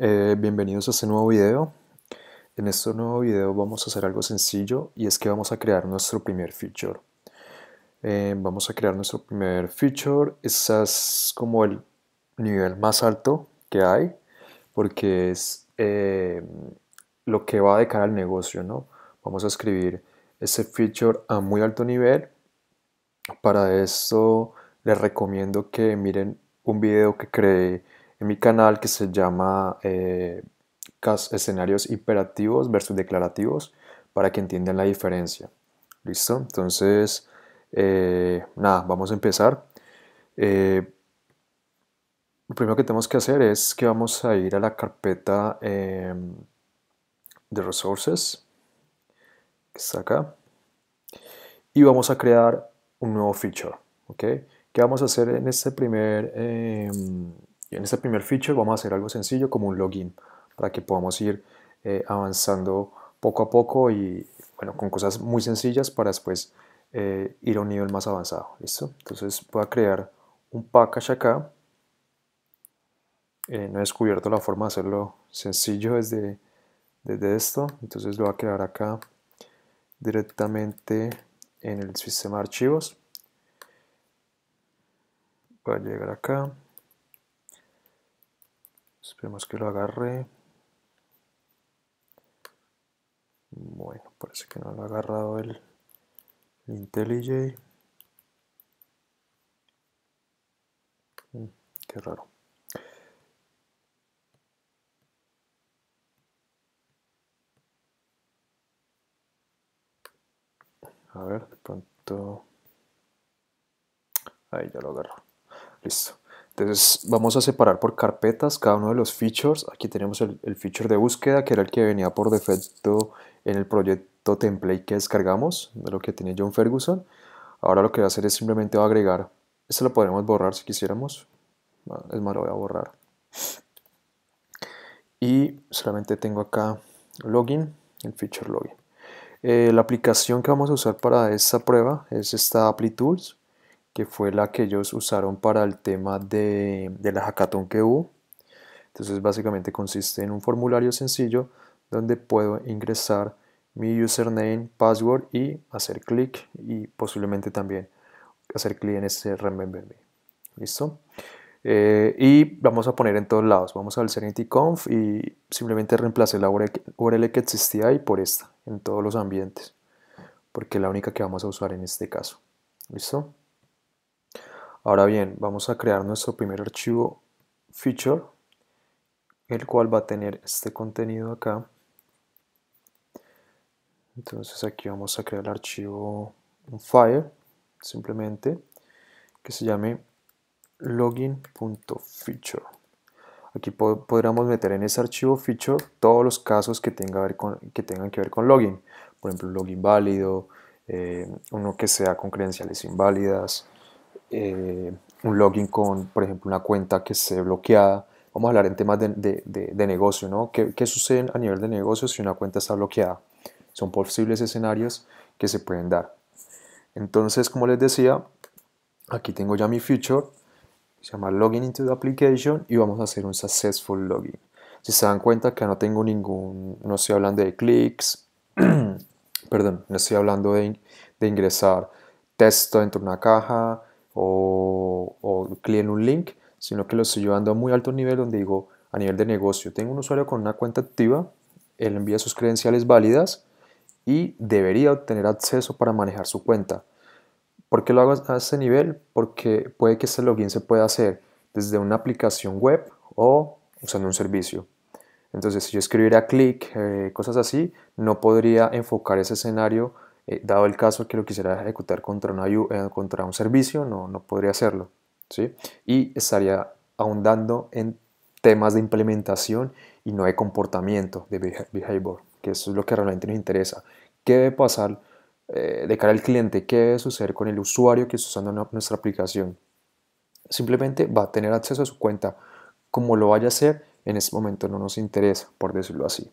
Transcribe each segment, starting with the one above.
Eh, bienvenidos a este nuevo video. En este nuevo video vamos a hacer algo sencillo y es que vamos a crear nuestro primer feature. Eh, vamos a crear nuestro primer feature. es como el nivel más alto que hay porque es eh, lo que va de cara al negocio. ¿no? Vamos a escribir ese feature a muy alto nivel. Para esto les recomiendo que miren un video que creé en mi canal que se llama eh, Escenarios Imperativos versus Declarativos para que entiendan la diferencia. ¿Listo? Entonces, eh, nada, vamos a empezar. Eh, lo primero que tenemos que hacer es que vamos a ir a la carpeta em, de resources que está acá y vamos a crear un nuevo feature ok qué vamos a hacer en este primer em, y en este primer feature vamos a hacer algo sencillo como un login para que podamos ir eh, avanzando poco a poco y bueno, con cosas muy sencillas para después eh, ir a un nivel más avanzado. ¿Listo? Entonces voy a crear un package acá. Eh, no he descubierto la forma de hacerlo sencillo desde, desde esto. Entonces lo voy a crear acá directamente en el sistema de archivos. Voy a llegar acá. Esperemos que lo agarre. Bueno, parece que no lo ha agarrado el, IntelliJ. Mm, qué raro. A ver, de pronto... Ahí ya lo agarro. Listo. Entonces vamos a separar por carpetas cada uno de los features. Aquí tenemos el, feature de búsqueda, que era el que venía por defecto en el proyecto template que descargamos, de lo que tenía John Ferguson. Ahora lo que voy a hacer es simplemente agregar, esto lo podremos borrar si quisiéramos, ah, es más lo voy a borrar. Y solamente tengo acá login, el feature login. Eh, la aplicación que vamos a usar para esta prueba es esta Tools que fue la que ellos usaron para el tema de, la hackathon que hubo. Entonces básicamente consiste en un formulario sencillo donde puedo ingresar mi username, password y hacer clic y posiblemente también hacer clic en ese Remember Me. ¿Listo? Eh, y vamos a poner en todos lados. Vamos al Conf y simplemente reemplace la URL que existía ahí por esta, en todos los ambientes, porque es la única que vamos a usar en este caso. ¿Listo? Ahora bien, vamos a crear nuestro primer archivo feature, el cual va a tener este contenido acá. Entonces aquí vamos a crear el archivo un file, simplemente, que se llame login.feature. Aquí podríamos meter en ese archivo feature todos los casos que, tengan que ver con login. Por ejemplo, login válido, eh, uno que sea con credenciales inválidas, eh, un login con, por ejemplo, una cuenta que se bloqueada. Vamos a hablar en temas de, negocio, ¿no? ¿Qué, sucede a nivel de negocio si una cuenta está bloqueada? Son posibles escenarios que se pueden dar. Entonces, como les decía, aquí tengo ya mi feature, se llama Login into the Application y vamos a hacer un Successful Login. Si se dan cuenta que no tengo ningún, no estoy hablando de clics, perdón, no estoy hablando de, de ingresar texto dentro de una caja, o, o clic un link, sino que lo estoy llevando a muy alto nivel donde digo, a nivel de negocio, tengo un usuario con una cuenta activa, él envía sus credenciales válidas y debería obtener acceso para manejar su cuenta. ¿Por qué lo hago a ese nivel? Porque puede que ese login se pueda hacer desde una aplicación web o usando un servicio. Entonces, si yo escribiera click, eh, cosas así, no podría enfocar ese escenario eh, dado el caso que lo quisiera ejecutar contra, eh, contra un servicio, no, no podría hacerlo. ¿sí? Y estaría ahondando en temas de implementación y no de comportamiento, de behavior, que eso es lo que realmente nos interesa. ¿Qué debe pasar eh, de cara al cliente? ¿Qué debe suceder con el usuario que está usando nuestra aplicación? Simplemente va a tener acceso a su cuenta. Como lo vaya a hacer, en este momento no nos interesa, por decirlo así.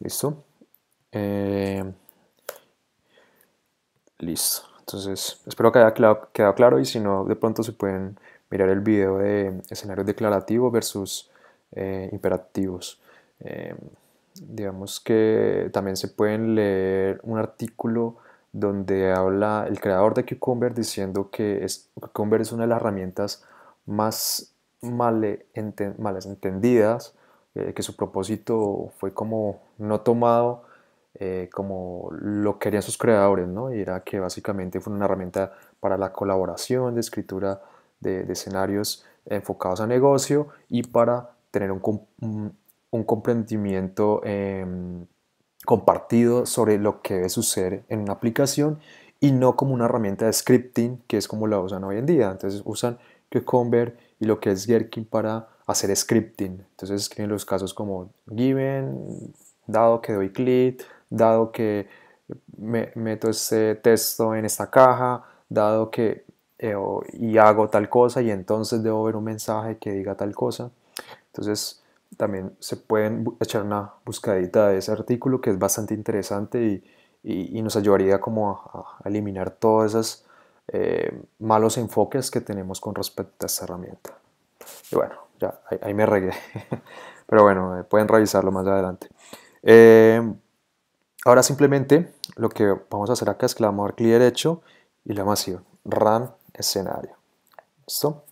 ¿Listo? Eh, Listo. Entonces, espero que haya quedado claro y si no, de pronto se pueden mirar el video de escenarios declarativos versus eh, imperativos. Em, digamos que también se pueden leer un artículo donde habla el creador de Cucumber diciendo que es, Cucumber es una de las herramientas más mal entendidas, eh, que su propósito fue como no tomado eh, como lo querían sus creadores, ¿no? Y era que básicamente fue una herramienta para la colaboración, de escritura de, de escenarios enfocados a negocio y para tener un, un, comprendimiento em, compartido sobre lo que debe suceder en una aplicación y no como una herramienta de scripting que es como la usan hoy en día. Entonces usan Cucumber y lo que es Gherkin para hacer scripting. Entonces escriben los casos como given, dado que doy clic, dado que meto ese texto en esta caja, dado que eh, y hago tal cosa y entonces debo ver un mensaje que diga tal cosa. Entonces también se pueden echar una buscadita de ese artículo que es bastante interesante y, nos ayudaría como a, eliminar todos esos eh, malos enfoques que tenemos con respecto a esta herramienta. Y bueno, ya ahí, me regué. Pero bueno, eh, pueden revisarlo más adelante. Ahora simplemente lo que vamos a hacer acá es que le vamos clic derecho y le vamos a run escenario. ¿Listo?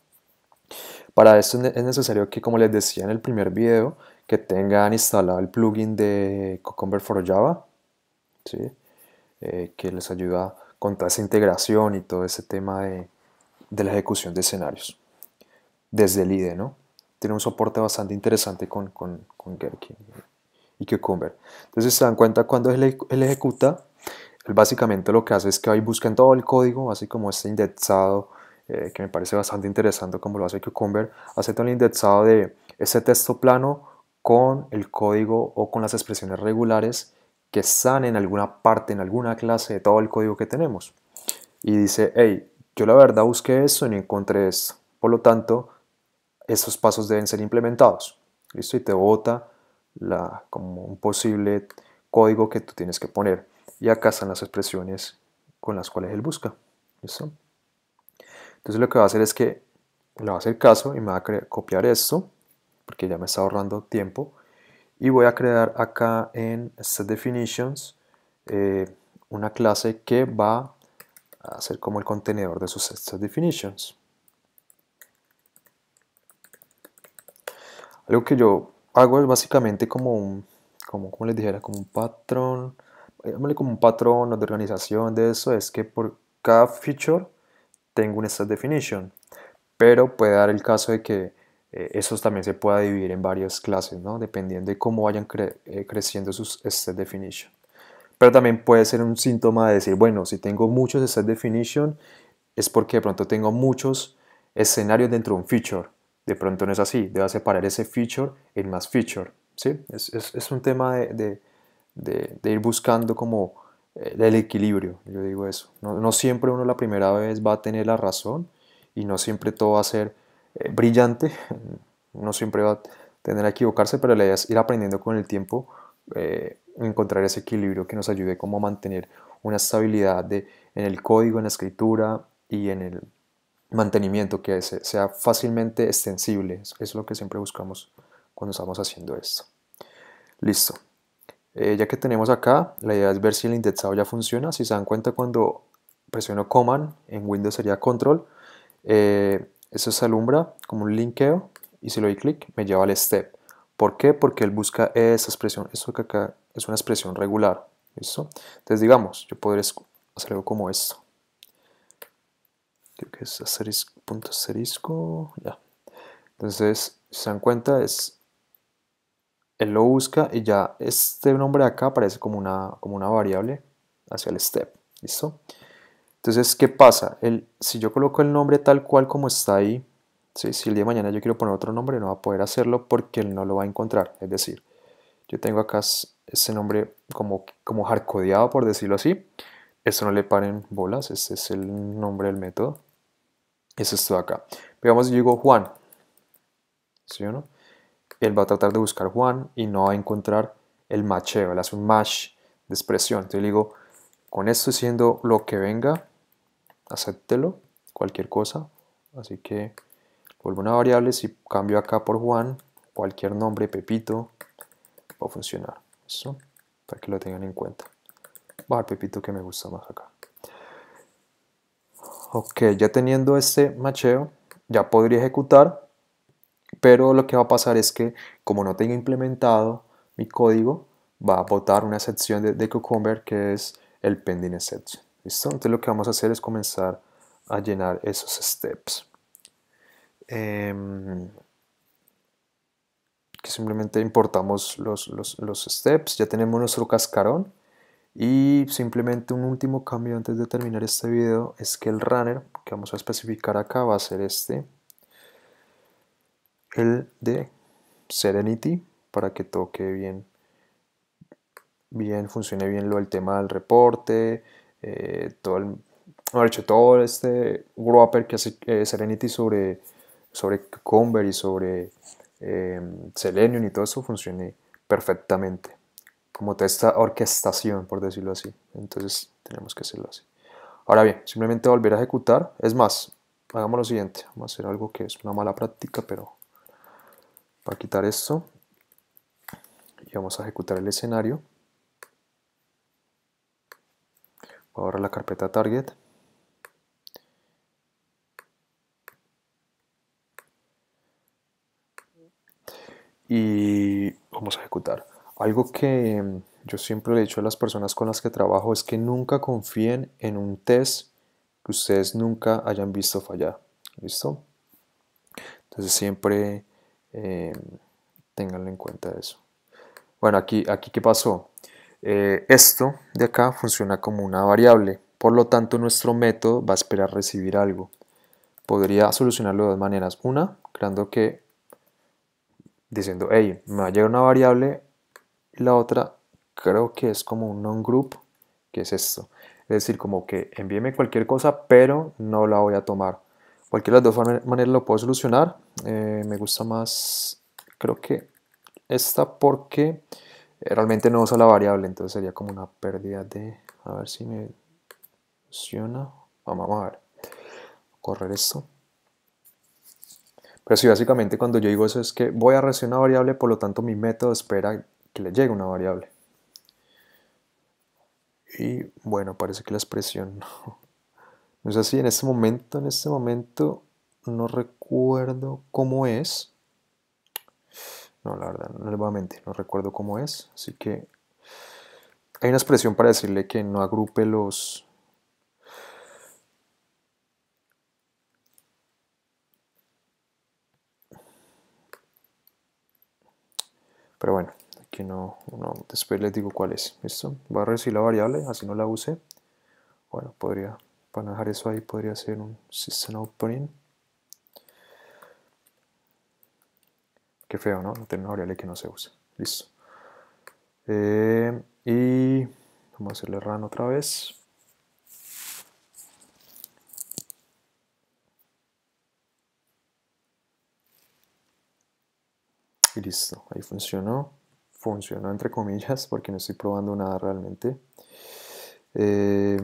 Para esto es necesario que, como les decía en el primer video, que tengan instalado el plugin de Cucumber for Java, eh, que les ayuda con toda esa integración y todo ese tema de, la ejecución de escenarios desde el IDE, ¿no? Tiene un soporte bastante interesante con, con, y cucumber. Entonces se dan cuenta cuando él, ejecuta, él básicamente lo que hace es que ahí busca en todo el código, así como este indexado, eh, que me parece bastante interesante como lo hace cucumber, hace todo el indexado de ese texto plano con el código o con las expresiones regulares que están en alguna parte, en alguna clase de todo el código que tenemos. Y dice, hey, yo la verdad busqué esto y no encontré esto. Por lo tanto, esos pasos deben ser implementados. ¿Listo? Y te bota la, como un posible código que tú tienes que poner. Y acá están las expresiones con las cuales él busca. Entonces lo que va a hacer es que le va a hacer caso y me va a copiar esto, porque ya me está ahorrando tiempo. Y voy a crear acá en set definitions eh, una clase que va a ser como el contenedor de sus set definitions. Algo que yo hago es básicamente como un, como, como les dijera, como un patrón, como un patrón de organización de eso, es que por cada feature tengo un set definition, pero puede dar el caso de que eh, esos también se pueda dividir en varias clases, ¿no? dependiendo de cómo vayan eh, creciendo sus set definition. Pero también puede ser un síntoma de decir, bueno, si tengo muchos set definition, es porque de pronto tengo muchos escenarios dentro de un feature de pronto no es así, debes separar ese feature en más feature. ¿sí? Es, un tema de, de, ir buscando como eh, el equilibrio, yo digo eso. No, siempre uno la primera vez va a tener la razón y no siempre todo va a ser eh, brillante, No siempre va a tener a equivocarse, pero la idea es ir aprendiendo con el tiempo, eh, encontrar ese equilibrio que nos ayude como a mantener una estabilidad de, en el código, en la escritura y en el mantenimiento, que sea fácilmente extensible. Es lo que siempre buscamos cuando estamos haciendo esto. Listo. Eh, ya que tenemos acá, la idea es ver si el indexado ya funciona. Si se dan cuenta cuando presiono Command, en Windows sería Control, eh, eso se alumbra como un linkeo y si lo doy clic me lleva al step. ¿Por Porque él busca esa expresión. Esto que acá es una expresión regular. ¿Listo? Entonces digamos, yo podría hacer algo como esto que es asterisco, punto asterisco, ya. Entonces, si se dan cuenta, es, él lo busca y ya este nombre acá aparece como una, como una variable hacia el step, ¿listo? Entonces, ¿qué pasa? El, si yo coloco el nombre tal cual como está ahí, si el día de mañana yo quiero poner otro nombre, no va a poder hacerlo porque él no lo va a encontrar. Es decir, yo tengo acá ese nombre como, como hardcodeado, por decirlo así. eso no le paren bolas, ese es el nombre del método es esto de acá. Veamos yo digo Juan, ¿sí o no? Él va a tratar de buscar Juan y no va a encontrar el macheo, él hace un match de expresión. Entonces le digo, con esto siendo lo que venga, acéptelo, cualquier cosa. Así que vuelvo a una variable, si cambio acá por Juan, cualquier nombre, Pepito, va a funcionar. Eso, para que lo tengan en cuenta. al Pepito que me gusta más acá. Ok, ya teniendo este macheo, ya podría ejecutar, pero lo que va a pasar es que como no tengo implementado mi código, va a botar una excepción de, Cucumber que es el pending exception. ¿Listo? Entonces lo que vamos a hacer es comenzar a llenar esos steps. Em, que simplemente importamos los steps, ya tenemos nuestro cascarón y simplemente un último cambio antes de terminar este video es que el runner que vamos a especificar acá va a ser este, el de Serenity para que toque bien, bien funcione bien lo el tema del reporte, eh, todo el, hecho, todo este wrapper que hace eh, Serenity sobre, sobre Cucumber y sobre eh, Selenium y todo eso funcione perfectamente como esta orquestación, por decirlo así. Entonces tenemos que hacerlo así. Ahora bien, simplemente volver a ejecutar. Es más, hagamos lo siguiente. Vamos a hacer algo que es una mala práctica, pero para quitar esto. Y vamos a ejecutar el escenario. Voy a la carpeta target. Y vamos a ejecutar. Algo que mm, yo siempre le he dicho a las personas con las que trabajo es que nunca confíen en un test que ustedes nunca hayan visto fallar. ¿Listo? Entonces siempre eh, tenganlo en cuenta eso. Bueno, aquí, aquí ¿qué pasó? Eh, esto de acá funciona como una variable. Por lo tanto, nuestro método va a esperar recibir algo. Podría solucionarlo de dos maneras. Una, creando que, diciendo, hey, me va a llegar una variable la otra creo que es como un non-group, que es esto. Es decir, como que envíeme cualquier cosa, pero no la voy a tomar. Cualquiera de las dos maneras lo puedo solucionar. Eh, me gusta más, creo que esta porque realmente no usa la variable, entonces sería como una pérdida de... A ver si me funciona. Vamos, a ver. Correr esto. Pero si básicamente cuando yo digo eso es que voy a reaccionar una variable, por lo tanto mi método espera que le llegue una variable. Y bueno, parece que la expresión no, es así. En este momento, en este momento no recuerdo cómo es. No, la verdad, no no recuerdo cómo es. Así que hay una expresión para decirle que no agrupe los... Pero bueno, que no, después les digo cuál es, ¿listo? Va a recibir la variable, así no la use. Bueno, podría, para dejar eso ahí, podría ser un system opening. Qué feo, ¿no? No tener una variable que no se use. Listo. Eh, y vamos a hacerle run otra vez. Y listo, ahí funcionó funcionó entre comillas porque no estoy probando nada realmente. Eh,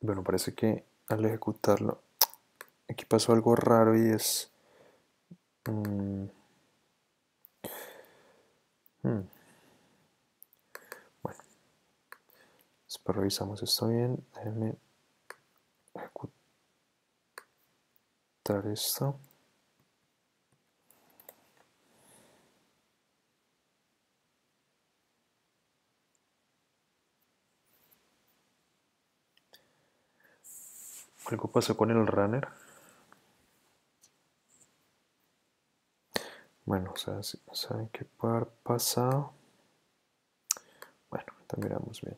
bueno, parece que al ejecutarlo, aquí pasó algo raro y es... Mm, revisamos, esto bien. Déjenme ejecutar esto. Algo pasó con el runner. Bueno, o sea, ¿saben qué puede haber pasado? Bueno, también miramos bien.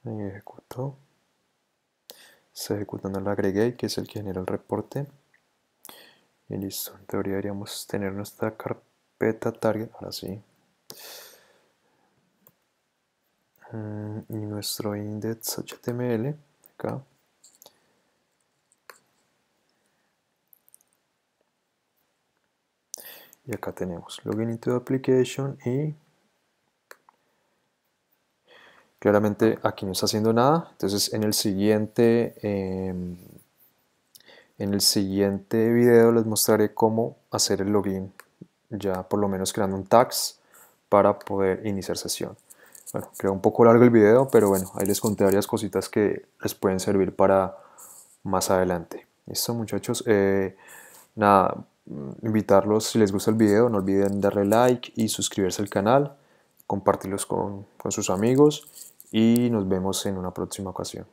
y se está ejecutando el agregate que es el que genera el reporte y listo, en teoría deberíamos tener nuestra carpeta target, ahora sí mm, y nuestro index.html acá y acá tenemos login into application y Claramente aquí no está haciendo nada. Entonces en el siguiente, em, en el siguiente video les mostraré cómo hacer el login, ya por lo menos creando un tags para poder iniciar sesión. Bueno, creo un poco largo el video, pero bueno, ahí les conté varias cositas que les pueden servir para más adelante. Listo muchachos, eh, nada, mm, invitarlos si les gusta el video, no olviden darle like y suscribirse al canal, compartirlos con, con sus amigos y nos vemos en una próxima ocasión.